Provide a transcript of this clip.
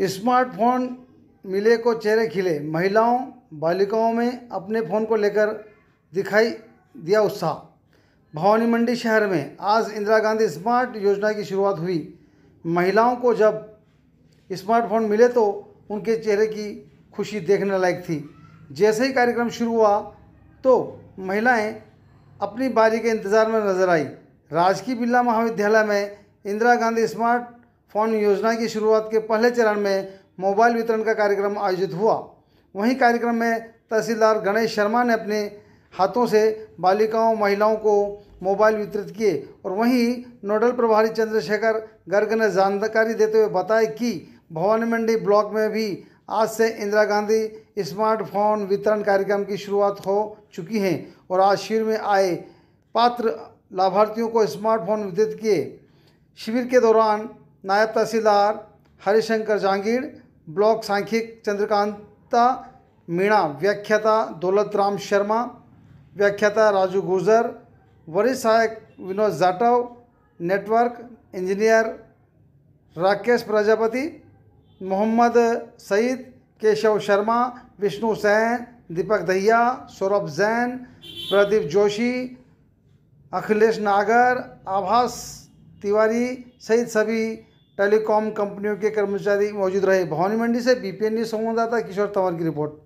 smartphone मिले को चेहरे खिले महिलाओं बालिकाओं में अपने फ़ोन को लेकर दिखाई दिया उत्साह भवानी मंडी शहर में आज इंदिरा गांधी स्मार्ट योजना की शुरुआत हुई महिलाओं को जब स्मार्टफोन मिले तो उनके चेहरे की खुशी देखने लायक थी जैसे ही कार्यक्रम शुरू हुआ तो महिलाएं अपनी बारी के इंतज़ार में नजर आई राजकीय बिरला महाविद्यालय में इंदिरा गांधी स्मार्ट फोन योजना की शुरुआत के पहले चरण में मोबाइल वितरण का कार्यक्रम आयोजित हुआ वहीं कार्यक्रम में तहसीलदार गणेश शर्मा ने अपने हाथों से बालिकाओं महिलाओं को मोबाइल वितरित किए और वहीं नोडल प्रभारी चंद्रशेखर गर्ग ने जानकारी देते हुए बताया कि भवानी मंडी ब्लॉक में भी आज से इंदिरा गांधी स्मार्टफोन वितरण कार्यक्रम की शुरुआत हो चुकी है और आज शिविर में आए पात्र लाभार्थियों को स्मार्टफोन वितरित किए शिविर के दौरान नायब तहसीलदार हरिशंकर जांगीर ब्लॉक सांख्यिक चंद्रकांता मीणा व्याख्याता दौलत राम शर्मा व्याख्याता राजू गुर्जर वरिष्ठ सहायक विनोद जाटव नेटवर्क इंजीनियर राकेश प्रजापति मोहम्मद सईद केशव शर्मा विष्णु सैन दीपक दहिया सौरभ जैन प्रदीप जोशी अखिलेश नागर आभास तिवारी सहित सभी टेलीकॉम कंपनियों के कर्मचारी मौजूद रहे भवानी मंडी से बीपीएन न्यूज संवाददाता किशोर तंवर की रिपोर्ट